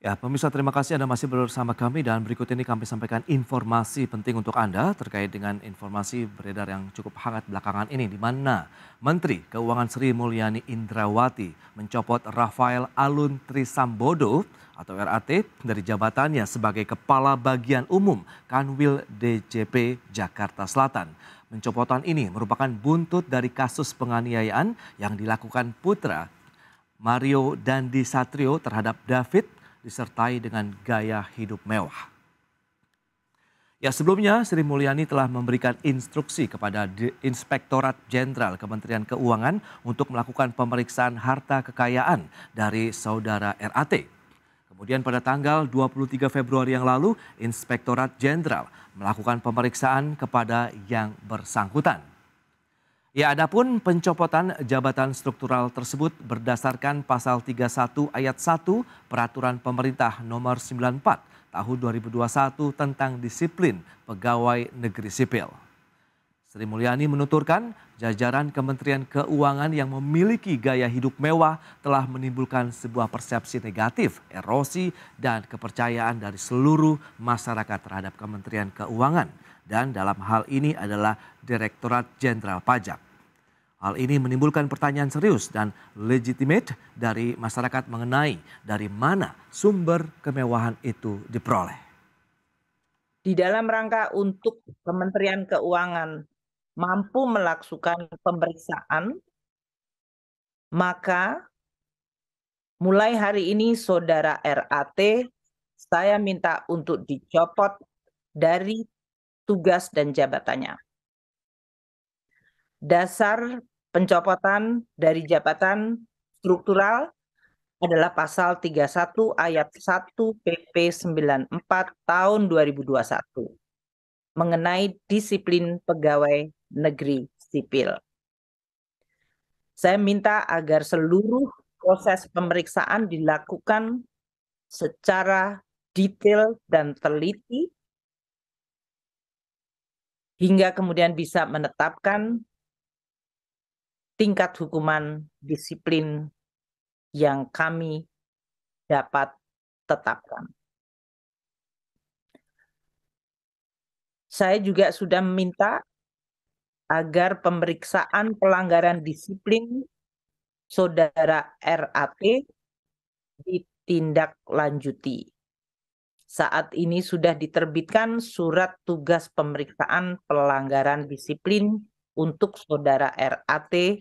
Ya, pemirsa terima kasih Anda masih bersama kami dan berikut ini kami sampaikan informasi penting untuk Anda terkait dengan informasi beredar yang cukup hangat belakangan ini di mana Menteri Keuangan Sri Mulyani Indrawati mencopot Rafael Alun Trisambodo atau RAT dari jabatannya sebagai Kepala Bagian Umum Kanwil DJP Jakarta Selatan. Pencopotan ini merupakan buntut dari kasus penganiayaan yang dilakukan putra Mario Dandi Satrio terhadap David disertai dengan gaya hidup mewah. Ya sebelumnya Sri Mulyani telah memberikan instruksi kepada Inspektorat Jenderal Kementerian Keuangan untuk melakukan pemeriksaan harta kekayaan dari saudara RAT. Kemudian pada tanggal 23 Februari yang lalu, Inspektorat Jenderal melakukan pemeriksaan kepada yang bersangkutan. Ya, adapun pencopotan jabatan struktural tersebut berdasarkan pasal 31 ayat 1 Peraturan Pemerintah Nomor 94 Tahun 2021 tentang disiplin pegawai negeri sipil. Sri Mulyani menuturkan, jajaran Kementerian Keuangan yang memiliki gaya hidup mewah telah menimbulkan sebuah persepsi negatif, erosi, dan kepercayaan dari seluruh masyarakat terhadap Kementerian Keuangan. Dan dalam hal ini adalah Direktorat Jenderal Pajak. Hal ini menimbulkan pertanyaan serius dan legitimate dari masyarakat mengenai dari mana sumber kemewahan itu diperoleh. Di dalam rangka untuk Kementerian Keuangan mampu melakukan pemeriksaan, maka mulai hari ini saudara RAT saya minta untuk dicopot dari tugas dan jabatannya. Dasar pencopotan dari jabatan struktural adalah pasal 31 ayat 1 PP 94 tahun 2021 mengenai disiplin pegawai negeri sipil. Saya minta agar seluruh proses pemeriksaan dilakukan secara detail dan teliti hingga kemudian bisa menetapkan tingkat hukuman disiplin yang kami dapat tetapkan. Saya juga sudah meminta agar pemeriksaan pelanggaran disiplin saudara RAT ditindaklanjuti. Saat ini sudah diterbitkan surat tugas pemeriksaan pelanggaran disiplin untuk saudara RAT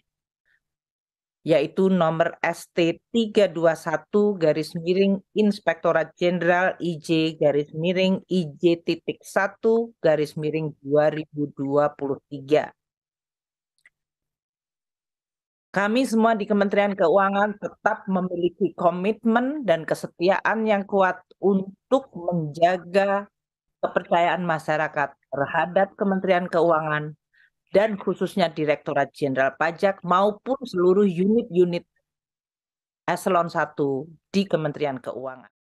yaitu nomor ST 321 garis miring Inspektorat Jenderal IJ garis miring IJ 1 garis miring 2023. Kami semua di Kementerian Keuangan tetap memiliki komitmen dan kesetiaan yang kuat untuk menjaga kepercayaan masyarakat terhadap Kementerian Keuangan dan khususnya Direktorat Jenderal Pajak maupun seluruh unit-unit eselon 1 di Kementerian Keuangan.